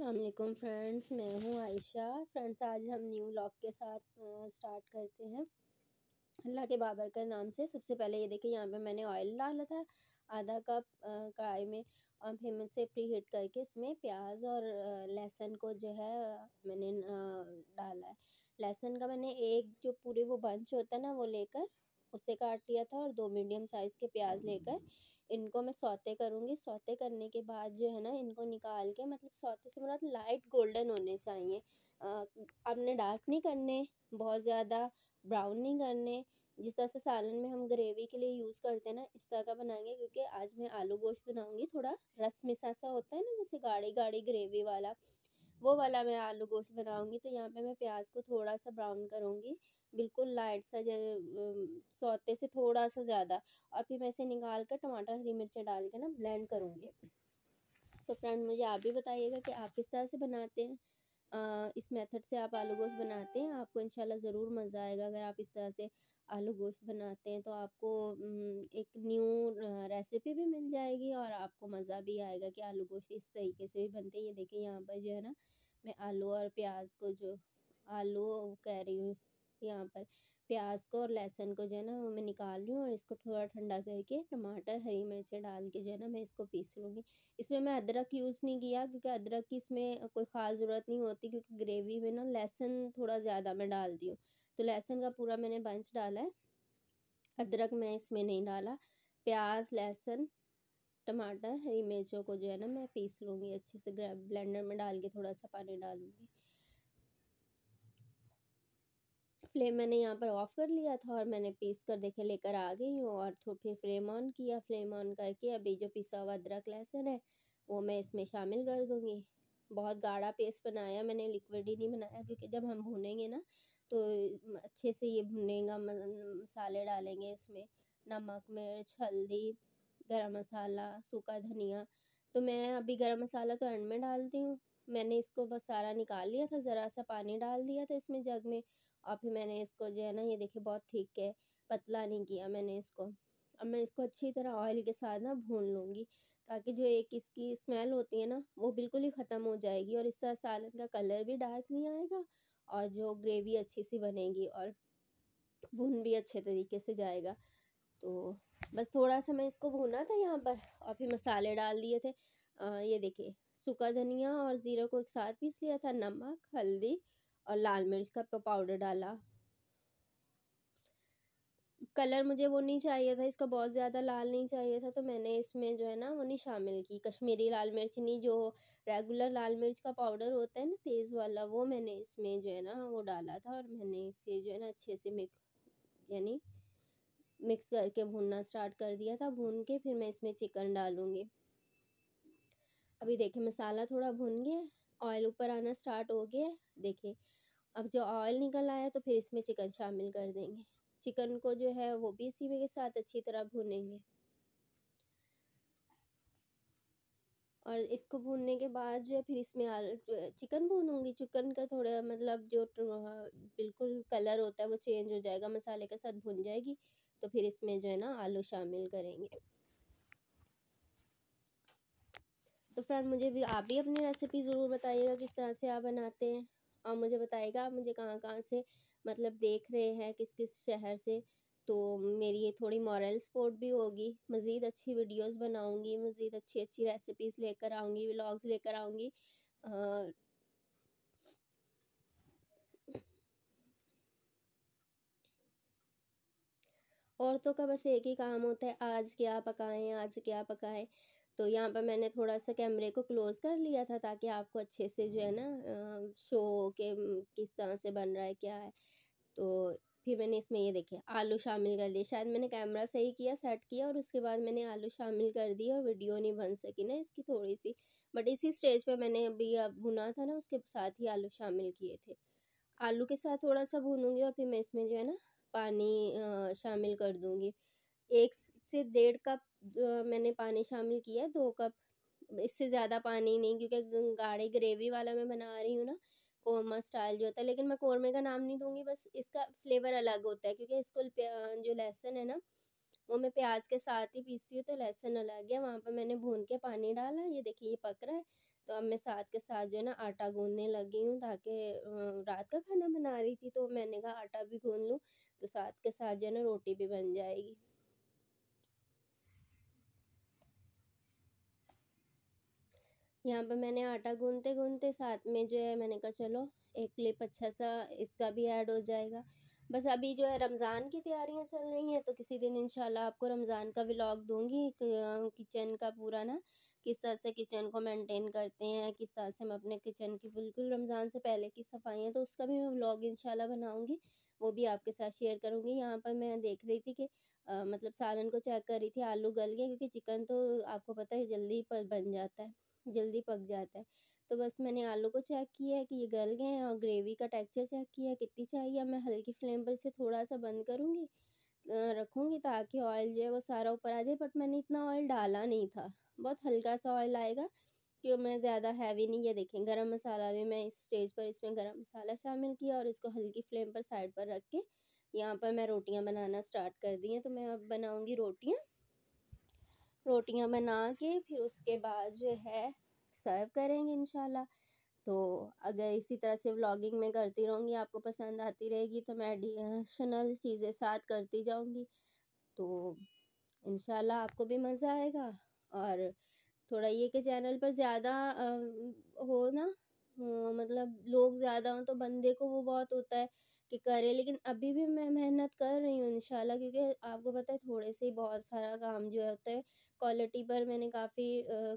वालेकुम फ्रेंड्स मैं हूँ आयशा फ्रेंड्स आज हम न्यू लॉक के साथ स्टार्ट करते हैं अल्लाह के बाबर के नाम से सबसे पहले ये देखिए यहाँ पे मैंने ऑयल डाला था आधा कप कढ़ाई में और फिर मैं उसे प्री हीट करके इसमें प्याज और लहसुन को जो है मैंने डाला है लहसुन का मैंने एक जो पूरे वो बंच होता है ना वो लेकर उसे काट लिया था और दो मीडियम साइज़ के प्याज लेकर इनको मैं सौते करूँगी सौते करने के बाद जो है ना इनको निकाल के मतलब सौते से मतलब लाइट गोल्डन होने चाहिए आपने डार्क नहीं करने बहुत ज़्यादा ब्राउन नहीं करने जिस तरह से सालन में हम ग्रेवी के लिए यूज़ करते हैं ना इस तरह का बनाएंगे क्योंकि आज मैं आलू गोश्त बनाऊंगी थोड़ा रस मिसा सा होता है ना जैसे गाढ़ी गाढ़ी ग्रेवी वाला वो वाला मैं आलू गोश्त बनाऊंगी तो यहाँ पे मैं प्याज को थोड़ा सा ब्राउन करूँगी बिल्कुल लाइट सा सौते से थोड़ा सा ज़्यादा और फिर मैं इसे निकाल कर टमाटर हरी मिर्चें डाल के ना ब्लेंड करूँगी तो फ्रेंड मुझे आप भी बताइएगा कि आप किस तरह से बनाते हैं इस मेथड से आप आलू गोश्त बनाते हैं आपको इंशाल्लाह ज़रूर मज़ा आएगा अगर आप इस तरह से आलू गोश्त बनाते हैं तो आपको एक न्यू रेसिपी भी मिल जाएगी और आपको मज़ा भी आएगा कि आलू गोश्त इस तरीके से भी बनते हैं ये देखें यहाँ पर जो है ना मैं आलू और प्याज को जो आलू कह रही हूँ यहाँ पर प्याज को और लहसुन को जो है ना मैं निकाल रही हूँ और इसको थोड़ा ठंडा करके टमाटर हरी मिर्चें डाल के जो है ना मैं इसको पीस लूँगी इसमें मैं अदरक यूज़ नहीं किया क्योंकि अदरक की इसमें कोई ख़ास ज़रूरत नहीं होती क्योंकि ग्रेवी में ना लहसुन थोड़ा ज़्यादा मैं डाल दी हूँ तो लहसुन का पूरा मैंने बंच डाला है अदरक मैं इसमें नहीं डाला प्याज लहसुन टमाटर हरी मिर्चों को जो है ना मैं पीस लूँगी अच्छे से ब्लेंडर में डाल के थोड़ा सा पानी डालूँगी फ्लेम मैंने यहाँ पर ऑफ़ कर लिया था और मैंने पीस कर देखे लेकर आ गई हूँ और तो फिर फ्लेम ऑन किया फ्लेम ऑन करके अभी जो पिसा हुआ अदरक लहसुन है वो मैं इसमें शामिल कर दूँगी बहुत गाढ़ा पेस्ट बनाया मैंने लिक्विड ही नहीं बनाया क्योंकि जब हम भूनेंगे ना तो अच्छे से ये भुनेगा मसाले डालेंगे इसमें नमक मिर्च हल्दी गरम मसाला सूखा धनिया तो मैं अभी गरम मसाला तो एंड में डालती हूँ मैंने इसको बस सारा निकाल लिया था ज़रा सा पानी डाल दिया था इसमें जग में और फिर मैंने इसको जो है ना ये देखिए बहुत ठीक है पतला नहीं किया मैंने इसको अब मैं इसको अच्छी तरह ऑयल के साथ ना भून लूँगी ताकि जो एक इसकी स्मेल होती है ना वो बिल्कुल ही ख़त्म हो जाएगी और इस तरह सालन का कलर भी डार्क नहीं आएगा और जो ग्रेवी अच्छी सी बनेगी और भुन भी अच्छे तरीके से जाएगा तो बस थोड़ा सा मैं इसको भूना था यहाँ पर और फिर मसाले डाल दिए थे आ, ये देखिए सूखा धनिया और ज़ीरा को एक साथ पीस लिया था नमक हल्दी और लाल मिर्च का पाउडर तो डाला कलर मुझे वो नहीं चाहिए था इसका बहुत ज़्यादा लाल नहीं चाहिए था तो मैंने इसमें जो है ना वो नहीं शामिल की कश्मीरी लाल मिर्च नहीं जो रेगुलर लाल मिर्च का पाउडर होता है ना तेज़ वाला वो मैंने इसमें जो है ना वो डाला था और मैंने इसे जो है ना अच्छे से मिक्स यानी मिक्स करके भूनना स्टार्ट कर दिया था भून के फिर मैं इसमें चिकन डालूँगी अभी देखें मसाला थोड़ा भून गया ऑयल ऊपर आना स्टार्ट हो गया है देखिए अब जो ऑयल निकल आया तो फिर इसमें चिकन शामिल कर देंगे चिकन को जो है वो भी इसी के साथ अच्छी तरह भूनेंगे और इसको भूनने के बाद जो है फिर इसमें चिकन भूनूंगी चिकन का थोड़ा मतलब जो बिल्कुल कलर होता है वो चेंज हो जाएगा मसाले के साथ भुन जाएगी तो फिर इसमें जो है ना आलू शामिल करेंगे तो फ्रेंड मुझे भी आप भी अपनी रेसिपी ज़रूर बताइएगा किस तरह से आप बनाते हैं और मुझे बताइएगा आप मुझे कहाँ कहाँ से मतलब देख रहे हैं किस किस शहर से तो मेरी ये थोड़ी मॉरल सपोर्ट भी होगी मज़ीद अच्छी वीडियोस बनाऊंगी मज़ीद अच्छी अच्छी रेसिपीज़ लेकर आऊँगी व्लॉग्स लेकर आऊँगी औरतों का बस एक ही काम होता है आज क्या पकाएं आज क्या पकाएं तो यहाँ पर मैंने थोड़ा सा कैमरे को क्लोज़ कर लिया था ताकि आपको अच्छे से जो है ना शो के किस तरह से बन रहा है क्या है तो फिर मैंने इसमें ये देखे आलू शामिल कर दिए शायद मैंने कैमरा सही किया सेट किया और उसके बाद मैंने आलू शामिल कर दिए और वीडियो नहीं बन सकी ना इसकी थोड़ी सी बट इसी स्टेज पे मैंने अभी भुना था ना उसके साथ ही आलू शामिल किए थे आलू के साथ थोड़ा सा भूनूंगी और फिर मैं इसमें जो है ना पानी शामिल कर दूँगी एक से डेढ़ कप मैंने पानी शामिल किया दो कप इससे ज़्यादा पानी नहीं क्योंकि गाढ़े ग्रेवी वाला मैं बना रही हूँ ना कोरमा स्टाइल जो होता है लेकिन मैं कोरमे का नाम नहीं दूंगी बस इसका फ्लेवर अलग होता है क्योंकि इसको जो लहसुन है ना वो मैं प्याज के साथ ही पीसती हूँ तो लहसुन अलग है वहाँ पर मैंने भून के पानी डाला ये देखिए ये पक रहा है तो अब मैं साथ के साथ जो है ना आटा गूंदने लगी हूँ ताकि रात का खाना बना रही थी तो मैंने कहा आटा भी गूंद लूँ तो साथ के साथ जो है ना रोटी भी बन जाएगी यहाँ पर मैंने आटा गूंदते गूंदते साथ में जो है मैंने कहा चलो एक क्लिप अच्छा सा इसका भी ऐड हो जाएगा बस अभी जो है रमज़ान की तैयारियाँ चल रही हैं तो किसी दिन इंशाल्लाह आपको रमज़ान का व्लॉग दूंगी किचन का पूरा ना किस तरह से किचन को मेंटेन करते हैं किस तरह से हम अपने किचन की बिल्कुल रमज़ान से पहले की हैं तो उसका भी मैं व्लॉग इंशाल्लाह बनाऊंगी वो भी आपके साथ शेयर करूंगी यहाँ पर मैं देख रही थी कि आ, मतलब सालन को चेक कर रही थी आलू गल गए क्योंकि चिकन तो आपको पता है जल्दी बन जाता है जल्दी पक जाता है तो बस मैंने आलू को चेक किया है कि ये गल गए हैं और ग्रेवी का टेक्सचर चेक किया है कितनी चाहिए मैं हल्की फ्लेम पर इसे थोड़ा सा बंद करूँगी रखूँगी ताकि ऑयल जो है वो सारा ऊपर आ जाए बट मैंने इतना ऑयल डाला नहीं था बहुत हल्का सा ऑयल आएगा क्यों मैं ज़्यादा हैवी नहीं है देखें गरम मसाला भी मैं इस स्टेज पर इसमें गरम मसाला शामिल किया और इसको हल्की फ्लेम पर साइड पर रख के यहाँ पर मैं रोटियाँ बनाना स्टार्ट कर दी हैं तो मैं अब बनाऊँगी रोटियाँ रोटियां बना के फिर उसके बाद जो है सर्व करेंगे इनशाला तो अगर इसी तरह से व्लॉगिंग में करती रहूँगी आपको पसंद आती रहेगी तो मैं एडिशनल चीज़ें साथ करती जाऊँगी तो इन आपको भी मज़ा आएगा और थोड़ा ये कि चैनल पर ज़्यादा हो ना मतलब लोग ज़्यादा हों तो बंदे को वो बहुत होता है कि करे लेकिन अभी भी मैं मेहनत कर रही हूँ इंशाल्लाह क्योंकि आपको पता है थोड़े से ही बहुत सारा काम जो होता है क्वालिटी पर मैंने काफ़ी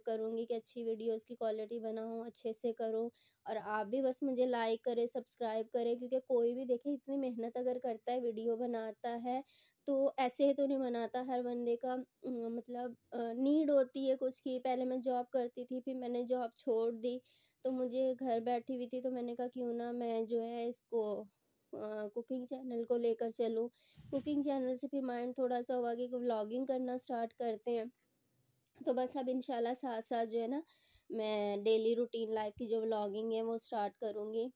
करूँगी कि अच्छी वीडियोस की क्वालिटी बनाऊँ अच्छे से करूँ और आप भी बस मुझे लाइक करें सब्सक्राइब करें क्योंकि कोई भी देखे इतनी मेहनत अगर करता है वीडियो बनाता है तो ऐसे तो नहीं बनाता हर बंदे का मतलब नीड होती है कुछ की पहले मैं जॉब करती थी फिर मैंने जॉब छोड़ दी तो मुझे घर बैठी हुई थी तो मैंने कहा क्यों ना मैं जो है इसको कुकिंग चैनल को लेकर चलूँ कुकिंग चैनल से फिर माइंड थोड़ा सा हुआ कि व्लॉगिंग करना स्टार्ट करते हैं तो बस अब इंशाल्लाह साथ साथ जो है ना मैं डेली रूटीन लाइफ की जो व्लॉगिंग है वो स्टार्ट करूँगी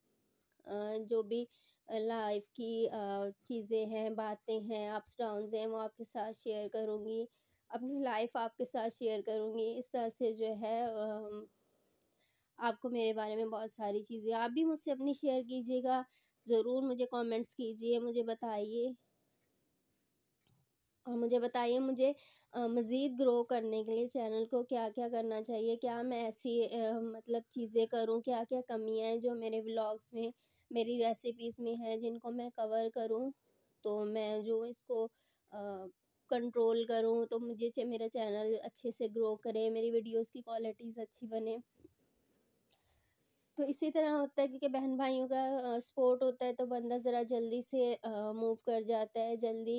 जो भी लाइफ की चीज़ें हैं बातें हैं अप्स डाउन हैं वो आपके साथ शेयर करूँगी अपनी लाइफ आपके साथ शेयर करूँगी इस तरह से जो है आपको मेरे बारे में बहुत सारी चीज़ें आप भी मुझसे अपनी शेयर कीजिएगा ज़रूर मुझे कमेंट्स कीजिए मुझे बताइए और मुझे बताइए मुझे मज़ीद ग्रो करने के लिए चैनल को क्या क्या करना चाहिए क्या मैं ऐसी आ, मतलब चीज़ें करूं क्या क्या कमियां हैं जो मेरे व्लॉग्स में मेरी रेसिपीज़ में हैं जिनको मैं कवर करूं तो मैं जो इसको आ, कंट्रोल करूं तो मुझे मेरा चैनल अच्छे से ग्रो करे मेरी वीडियोज़ की क्वालिटीज़ अच्छी बने तो इसी तरह होता है क्योंकि बहन भाइयों का सपोर्ट होता है तो बंदा ज़रा जल्दी से मूव कर जाता है जल्दी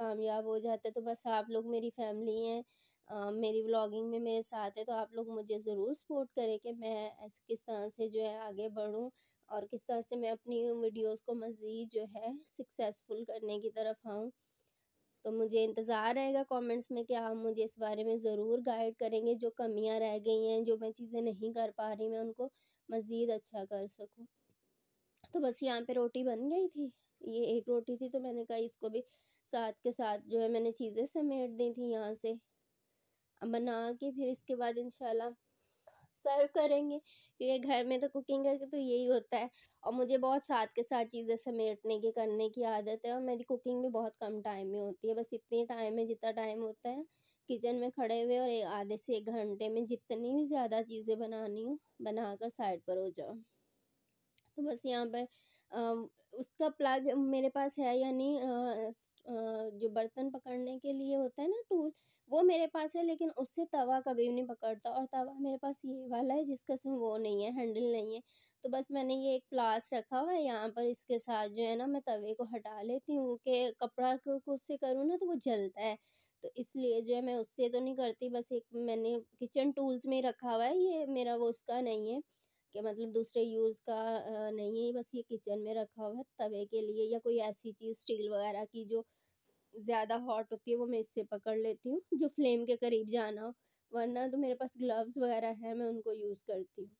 कामयाब हो जाता है तो बस आप लोग मेरी फैमिली हैं मेरी व्लॉगिंग में मेरे साथ है तो आप लोग मुझे ज़रूर सपोर्ट करें कि मैं किस तरह से जो है आगे बढ़ूँ और किस तरह से मैं अपनी वीडियोस को मज़ीद जो है सक्सेसफुल करने की तरफ आऊँ तो मुझे इंतज़ार रहेगा कमेंट्स में कि आप मुझे इस बारे में ज़रूर गाइड करेंगे जो कमियां रह गई हैं जो मैं चीज़ें नहीं कर पा रही मैं उनको मज़ीद अच्छा कर सकूँ तो बस यहाँ पे रोटी बन गई थी ये एक रोटी थी तो मैंने कहा इसको भी साथ के साथ जो है मैंने चीज़ें समेट दी थी यहाँ से बना के फिर इसके बाद इंशाल्लाह सर्व करेंगे क्योंकि घर में तो कुकिंग का तो यही होता है और मुझे बहुत साथ के साथ चीज़ें समेटने की करने की आदत है और मेरी कुकिंग भी बहुत कम टाइम में होती है बस इतनी टाइम में जितना टाइम होता है किचन में खड़े हुए और एक आधे से एक घंटे में जितनी भी ज़्यादा चीज़ें बनानी हो बना कर साइड पर हो जाओ तो बस यहाँ पर उसका प्लग मेरे पास है यानी जो बर्तन पकड़ने के लिए होता है ना टूल वो मेरे पास है लेकिन उससे तवा कभी नहीं पकड़ता और तवा मेरे पास ये वाला है जिसका से वो नहीं है हैंडल नहीं है तो बस मैंने ये एक प्लास रखा हुआ है यहाँ पर इसके साथ जो है ना मैं तवे को हटा लेती हूँ कि कपड़ा को उससे करूँ ना तो वो जलता है तो इसलिए जो है मैं उससे तो नहीं करती बस एक मैंने किचन टूल्स में रखा हुआ है ये मेरा वो उसका नहीं है कि मतलब दूसरे यूज़ का नहीं है बस ये किचन में रखा हुआ है तवे के लिए या कोई ऐसी चीज़ स्टील वगैरह की जो ज़्यादा हॉट होती है वो मैं इससे पकड़ लेती हूँ जो फ्लेम के करीब जाना हो वरना तो मेरे पास ग्लव्स वगैरह हैं मैं उनको यूज़ करती हूँ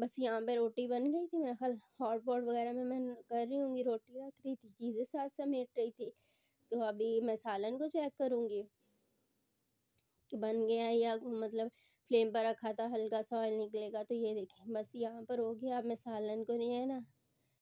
बस यहाँ पे रोटी बन गई थी मेरा ख्याल हॉट पॉट वगैरह में मैं कर रही हूँ रोटी रख रही थी चीज़ें साथ समेट रही थी तो अभी मैं सालन को चेक करूँगी कि बन गया या मतलब फ्लेम पर रखा था हल्का सा ऑयल निकलेगा तो ये देखें बस यहाँ पर हो गया अब मैं सालन को नहीं है ना